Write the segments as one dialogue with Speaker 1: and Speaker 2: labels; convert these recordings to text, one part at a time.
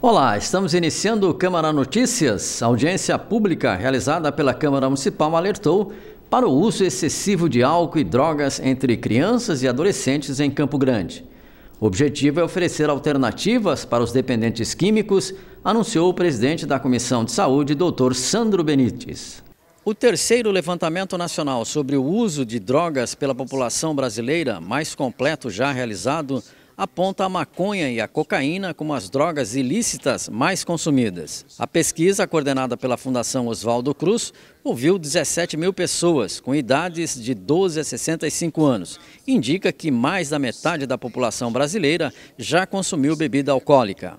Speaker 1: Olá, estamos iniciando o Câmara Notícias. A audiência pública realizada pela Câmara Municipal alertou para o uso excessivo de álcool e drogas entre crianças e adolescentes em Campo Grande. O objetivo é oferecer alternativas para os dependentes químicos, anunciou o presidente da Comissão de Saúde, Dr. Sandro Benites. O terceiro levantamento nacional sobre o uso de drogas pela população brasileira, mais completo já realizado, aponta a maconha e a cocaína como as drogas ilícitas mais consumidas. A pesquisa, coordenada pela Fundação Oswaldo Cruz, ouviu 17 mil pessoas com idades de 12 a 65 anos. Indica que mais da metade da população brasileira já consumiu bebida alcoólica.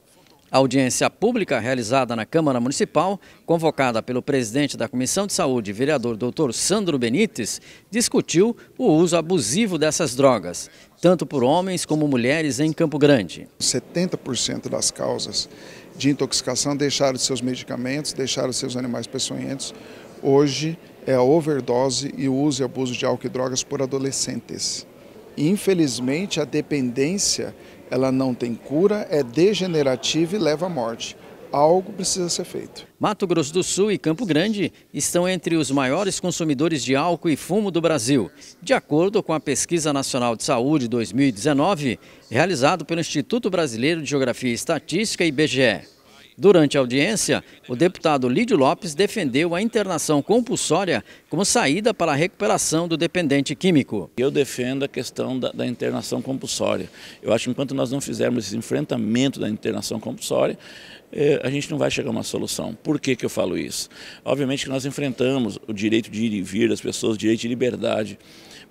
Speaker 1: A audiência pública realizada na Câmara Municipal, convocada pelo presidente da Comissão de Saúde, vereador Dr. Sandro Benites, discutiu o uso abusivo dessas drogas tanto por homens como mulheres em Campo Grande. 70% das causas de intoxicação deixaram seus medicamentos, deixaram seus animais peçonhentos. Hoje
Speaker 2: é a overdose e o uso e abuso de álcool e drogas por adolescentes. Infelizmente, a dependência ela não tem cura, é degenerativa e leva à morte algo precisa ser feito.
Speaker 1: Mato Grosso do Sul e Campo Grande estão entre os maiores consumidores de álcool e fumo do Brasil, de acordo com a Pesquisa Nacional de Saúde 2019, realizado pelo Instituto Brasileiro de Geografia e Estatística, IBGE. Durante a audiência, o deputado Lídio Lopes defendeu a internação compulsória como saída para a recuperação do dependente químico. Eu defendo a questão da, da internação compulsória. Eu acho que enquanto nós não fizermos esse enfrentamento da internação compulsória,
Speaker 2: eh, a gente não vai chegar a uma solução. Por que, que eu falo isso? Obviamente que nós enfrentamos o direito de ir e vir das pessoas, o direito de liberdade.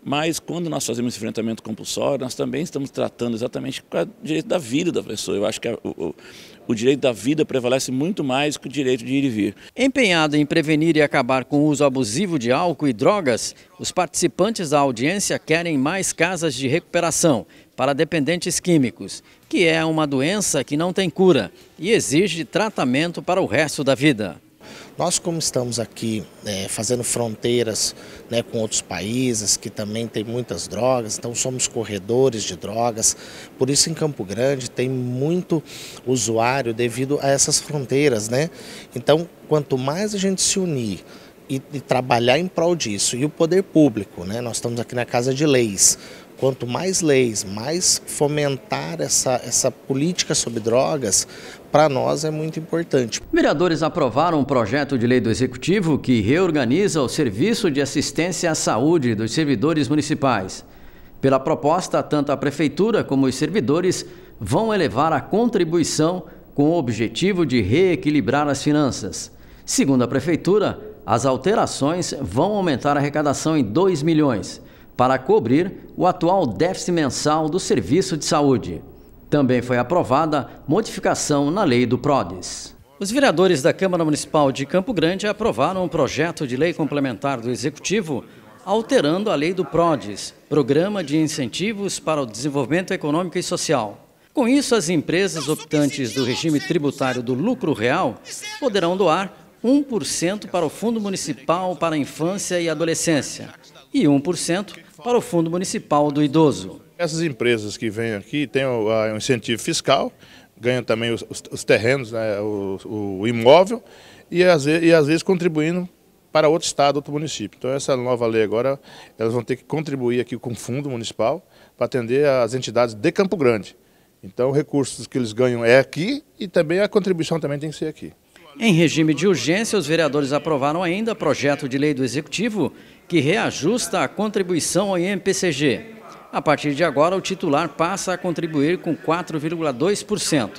Speaker 2: Mas quando nós fazemos enfrentamento compulsório, nós também estamos tratando exatamente o direito da vida da pessoa. Eu acho que a, o, o direito da vida
Speaker 1: prevalece muito mais que o direito de ir e vir. Empenhado em prevenir e acabar com o uso abusivo de álcool e drogas, os participantes da audiência querem mais casas de recuperação para dependentes químicos, que é uma doença que não tem cura e exige tratamento para o resto da vida.
Speaker 3: Nós, como estamos aqui é, fazendo fronteiras né, com outros países, que também tem muitas drogas, então somos corredores de drogas, por isso em Campo Grande tem muito usuário devido a essas fronteiras. Né? Então, quanto mais a gente se unir, e, e trabalhar em prol disso. E o poder público, né? nós estamos aqui na Casa de Leis, quanto mais leis, mais fomentar essa, essa política sobre drogas, para nós é muito importante.
Speaker 1: Vereadores aprovaram um projeto de lei do Executivo que reorganiza o Serviço de Assistência à Saúde dos servidores municipais. Pela proposta, tanto a Prefeitura como os servidores vão elevar a contribuição com o objetivo de reequilibrar as finanças. Segundo a Prefeitura, as alterações vão aumentar a arrecadação em 2 milhões para cobrir o atual déficit mensal do Serviço de Saúde. Também foi aprovada modificação na lei do PRODES. Os vereadores da Câmara Municipal de Campo Grande aprovaram um projeto de lei complementar do Executivo alterando a lei do PRODES, Programa de Incentivos para o Desenvolvimento Econômico e Social. Com isso, as empresas optantes do regime tributário do lucro real poderão doar 1% para o Fundo Municipal para a Infância e Adolescência e 1% para o Fundo Municipal do Idoso. Essas
Speaker 3: empresas que vêm aqui têm ah, um incentivo fiscal, ganham também os, os terrenos, né, o, o, imóvel, e às, vezes, e às vezes contribuindo para outro estado, outro município. Então essa nova lei agora, elas vão ter que contribuir aqui com o Fundo Municipal para atender as entidades de Campo Grande. Então, recursos que eles ganham é aqui e também a contribuição também tem que ser aqui.
Speaker 1: Em regime de urgência, os vereadores aprovaram ainda projeto de lei do Executivo que reajusta a contribuição ao INPCG. A partir de agora, o titular passa a contribuir com 4,2%.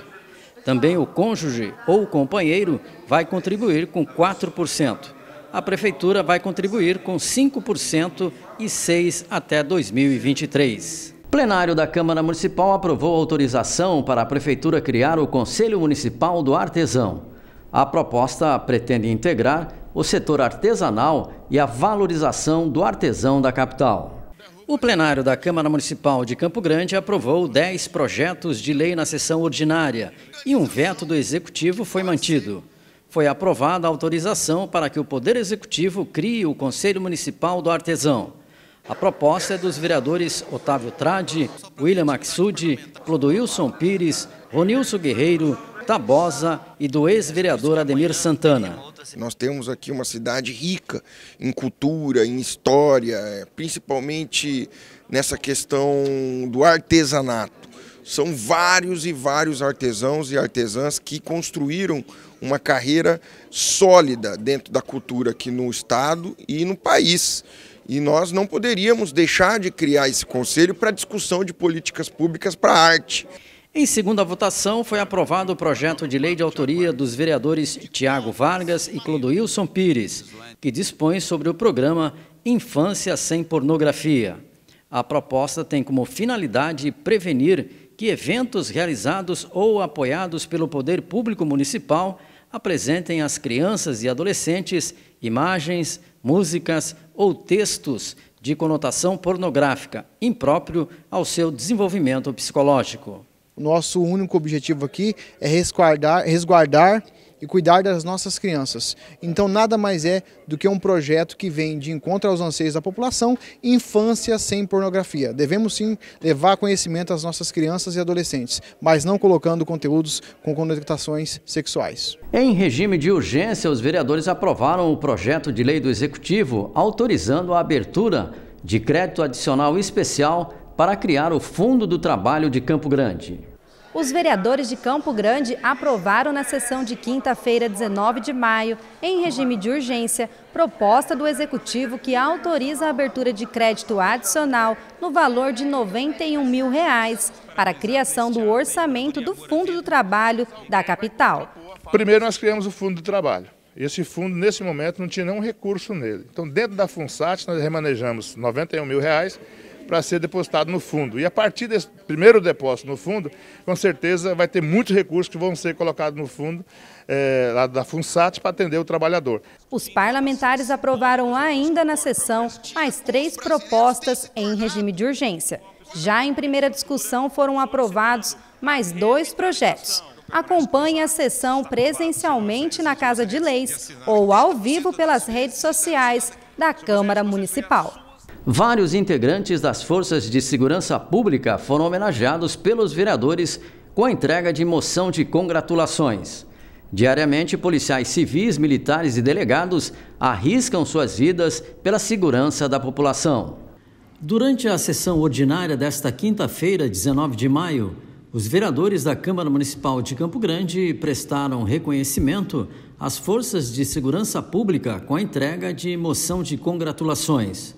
Speaker 1: Também o cônjuge ou o companheiro vai contribuir com 4%. A prefeitura vai contribuir com 5% e 6 até 2023. O plenário da Câmara Municipal aprovou autorização para a prefeitura criar o Conselho Municipal do Artesão. A proposta pretende integrar o setor artesanal e a valorização do artesão da capital. O plenário da Câmara Municipal de Campo Grande aprovou 10 projetos de lei na sessão ordinária e um veto do Executivo foi mantido. Foi aprovada a autorização para que o Poder Executivo crie o Conselho Municipal do Artesão. A proposta é dos vereadores Otávio Trade, William Maxud, Clodoilson Pires, Ronilson Guerreiro, Tabosa e do ex-vereador Ademir Santana. Nós temos aqui uma cidade rica em cultura, em história, é, principalmente nessa questão do
Speaker 2: artesanato. São vários e vários artesãos e artesãs que construíram uma carreira sólida dentro da cultura aqui no estado e no país. E nós não poderíamos deixar de criar esse conselho para discussão de
Speaker 1: políticas públicas para a arte. Em segunda votação, foi aprovado o projeto de lei de autoria dos vereadores Tiago Vargas e Clodoilson Pires, que dispõe sobre o programa Infância Sem Pornografia. A proposta tem como finalidade prevenir que eventos realizados ou apoiados pelo Poder Público Municipal apresentem às crianças e adolescentes imagens, músicas ou textos de conotação pornográfica impróprio ao seu desenvolvimento psicológico.
Speaker 2: O nosso único objetivo aqui é resguardar, resguardar e cuidar das nossas crianças. Então nada mais é do que um projeto que vem de encontro aos anseios da população, infância sem pornografia. Devemos sim levar conhecimento às nossas crianças e adolescentes, mas não colocando conteúdos com conotações
Speaker 1: sexuais. Em regime de urgência, os vereadores aprovaram o projeto de lei do executivo autorizando a abertura de crédito adicional especial para criar o Fundo do Trabalho de Campo Grande. Os vereadores de Campo Grande aprovaram na sessão de quinta-feira, 19 de maio, em regime de urgência, proposta do Executivo que autoriza a abertura de crédito adicional no valor de R$ 91 mil reais para a criação do orçamento do Fundo do Trabalho da capital.
Speaker 3: Primeiro nós criamos o Fundo do Trabalho. Esse fundo, nesse momento, não tinha nenhum recurso nele. Então, dentro da FUNSAT, nós remanejamos R$ 91 mil reais para ser depositado no fundo. E a partir desse primeiro depósito no fundo, com certeza vai ter muitos recursos que vão ser colocados no fundo é, lá da FUNSAT para atender o trabalhador.
Speaker 1: Os parlamentares aprovaram ainda na sessão mais três propostas em regime de urgência. Já em primeira discussão foram aprovados mais dois projetos. Acompanhe a sessão presencialmente na Casa de Leis ou ao vivo pelas redes sociais da Câmara Municipal. Vários integrantes das forças de segurança pública foram homenageados pelos vereadores com a entrega de moção de congratulações. Diariamente, policiais civis, militares e delegados arriscam suas vidas pela segurança da população. Durante a sessão ordinária desta quinta-feira, 19 de maio, os vereadores da Câmara Municipal de Campo Grande prestaram reconhecimento às forças de segurança pública com a entrega de moção de congratulações.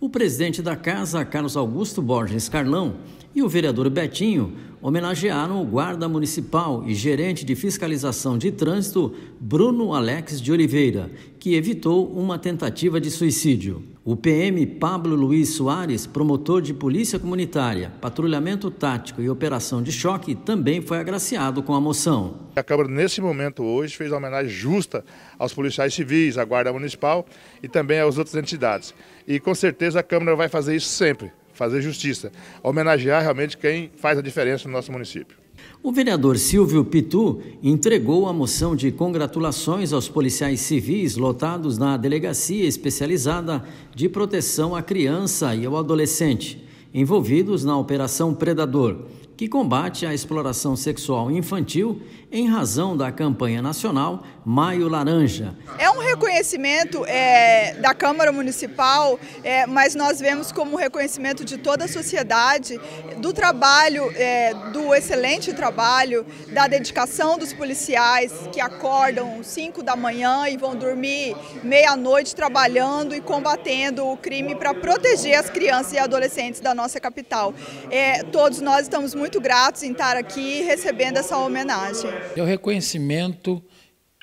Speaker 1: O presidente da casa, Carlos Augusto Borges Carlão, e o vereador Betinho homenagearam o guarda municipal e gerente de fiscalização de trânsito, Bruno Alex de Oliveira, que evitou uma tentativa de suicídio. O PM Pablo Luiz Soares, promotor de polícia comunitária, patrulhamento tático e operação de choque, também foi agraciado com a moção. A Câmara, nesse momento
Speaker 3: hoje, fez uma homenagem justa aos policiais civis, à Guarda Municipal e também às outras entidades e com certeza a Câmara vai fazer isso sempre, fazer justiça, homenagear realmente
Speaker 1: quem faz a diferença no nosso município. O vereador Silvio Pitu entregou a moção de congratulações aos policiais civis lotados na Delegacia Especializada de Proteção à Criança e ao Adolescente, envolvidos na Operação Predador que combate a exploração sexual infantil em razão da campanha nacional Maio Laranja. É um reconhecimento é, da Câmara Municipal, é, mas nós vemos como um reconhecimento de toda a sociedade, do trabalho, é, do excelente trabalho, da dedicação dos policiais que acordam 5 da manhã e vão dormir meia-noite trabalhando e combatendo o crime para proteger as crianças e adolescentes da nossa capital. É, todos nós estamos muito muito gratos em estar aqui recebendo essa homenagem.
Speaker 2: É o reconhecimento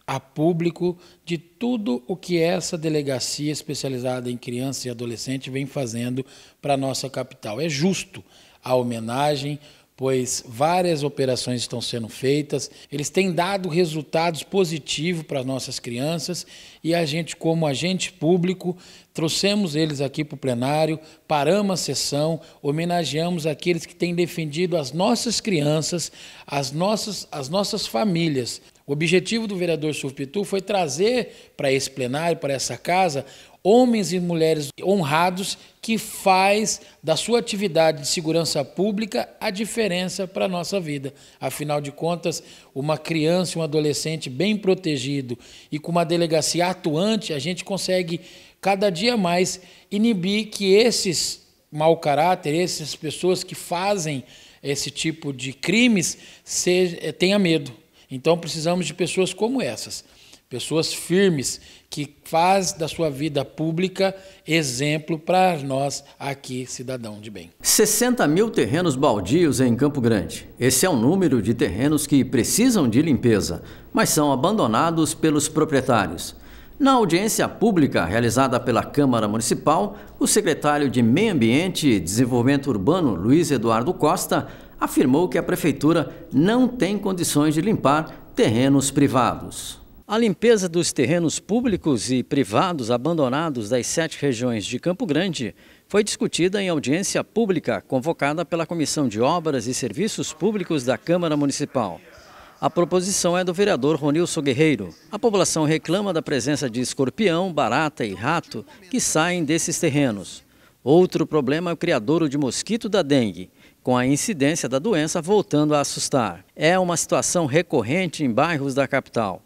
Speaker 2: a público de tudo o que essa delegacia especializada em criança e adolescente vem fazendo para a nossa capital. É justo a homenagem, pois várias operações estão sendo feitas, eles têm dado resultados positivos para as nossas crianças e a gente, como agente público, trouxemos eles aqui para o plenário, paramos a sessão, homenageamos aqueles que têm defendido as nossas crianças, as nossas, as nossas famílias. O objetivo do vereador Surpitu foi trazer para esse plenário, para essa casa, homens e mulheres honrados que faz da sua atividade de segurança pública a diferença para a nossa vida. Afinal de contas, uma criança, um adolescente bem protegido e com uma delegacia atuante, a gente consegue cada dia mais inibir que esses mau caráter, essas pessoas que fazem esse tipo de crimes, seja, eh, tenha medo. Então precisamos de pessoas como essas. Pessoas firmes que faz da sua vida pública exemplo para nós aqui, cidadão de bem.
Speaker 1: 60 mil terrenos baldios em Campo Grande. Esse é o número de terrenos que precisam de limpeza, mas são abandonados pelos proprietários. Na audiência pública realizada pela Câmara Municipal, o secretário de Meio Ambiente e Desenvolvimento Urbano, Luiz Eduardo Costa, afirmou que a prefeitura não tem condições de limpar terrenos privados. A limpeza dos terrenos públicos e privados abandonados das sete regiões de Campo Grande foi discutida em audiência pública convocada pela Comissão de Obras e Serviços Públicos da Câmara Municipal. A proposição é do vereador Ronilson Guerreiro. A população reclama da presença de escorpião, barata e rato que saem desses terrenos. Outro problema é o criadouro de mosquito da dengue, com a incidência da doença voltando a assustar. É uma situação recorrente em bairros da capital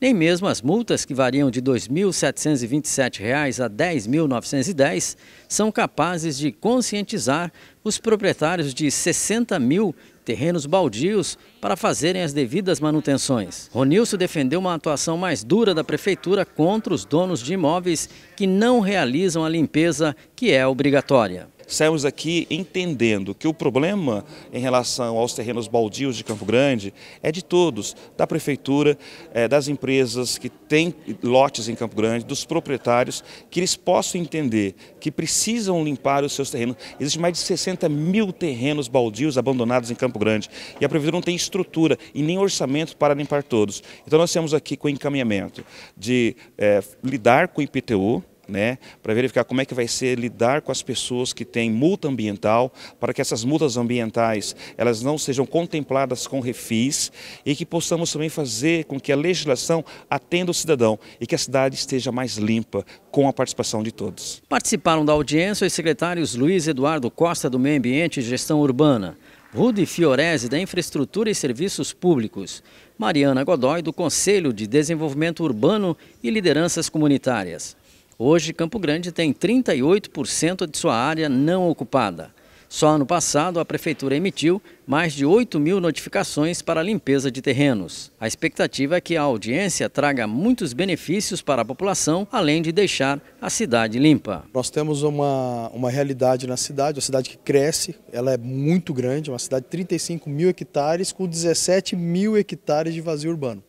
Speaker 1: nem mesmo as multas, que variam de R$ 2.727 a R$ 10.910, são capazes de conscientizar os proprietários de 60 mil terrenos baldios para fazerem as devidas manutenções. Ronilson defendeu uma atuação mais dura da prefeitura contra os donos de imóveis que não realizam a limpeza que é obrigatória saímos aqui entendendo que o problema
Speaker 2: em relação aos terrenos baldios de Campo Grande é de todos, da prefeitura, eh, das empresas que têm lotes em Campo Grande, dos proprietários, que eles possam entender que precisam limpar os seus terrenos. Existem mais de 60 mil terrenos baldios abandonados em Campo Grande e a prefeitura não tem estrutura e nem orçamento para limpar todos. Então nós temos aqui com o encaminhamento de é, lidar com o IPTU, né, para verificar como é que vai ser lidar com as pessoas que têm multa ambiental, para que essas multas ambientais elas não sejam contempladas com refis e que possamos também fazer com que a legislação atenda o cidadão e que a cidade esteja mais limpa com a participação de todos.
Speaker 1: Participaram da audiência os secretários Luiz Eduardo Costa do Meio Ambiente e Gestão Urbana, Rudy Fiorese, da Infraestrutura e Serviços Públicos, Mariana Godoy, do Conselho de Desenvolvimento Urbano e Lideranças Comunitárias. Hoje, Campo Grande tem 38% de sua área não ocupada. Só ano passado, a Prefeitura emitiu mais de 8 mil notificações para limpeza de terrenos. A expectativa é que a audiência traga muitos benefícios para a população, além de deixar a cidade limpa.
Speaker 2: Nós temos uma, uma realidade na cidade, uma cidade que cresce, ela é muito grande, uma cidade de 35 mil hectares com 17 mil hectares de vazio urbano.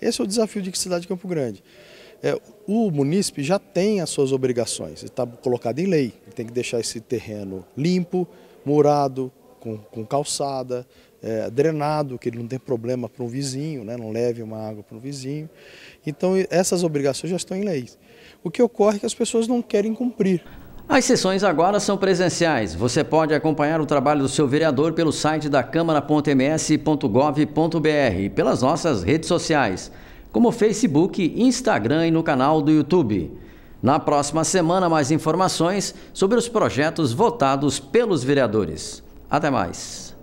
Speaker 2: Esse é o desafio de cidade de Campo Grande. É, o munícipe já tem as suas obrigações, está colocado em lei. Ele tem que deixar esse terreno limpo, murado, com, com calçada, é, drenado, que ele não tem problema para um vizinho, né, não leve uma água para um vizinho. Então essas obrigações já estão em lei. O que ocorre é que as pessoas não querem
Speaker 1: cumprir. As sessões agora são presenciais. Você pode acompanhar o trabalho do seu vereador pelo site da câmara.ms.gov.br e pelas nossas redes sociais como Facebook, Instagram e no canal do YouTube. Na próxima semana, mais informações sobre os projetos votados pelos vereadores. Até mais!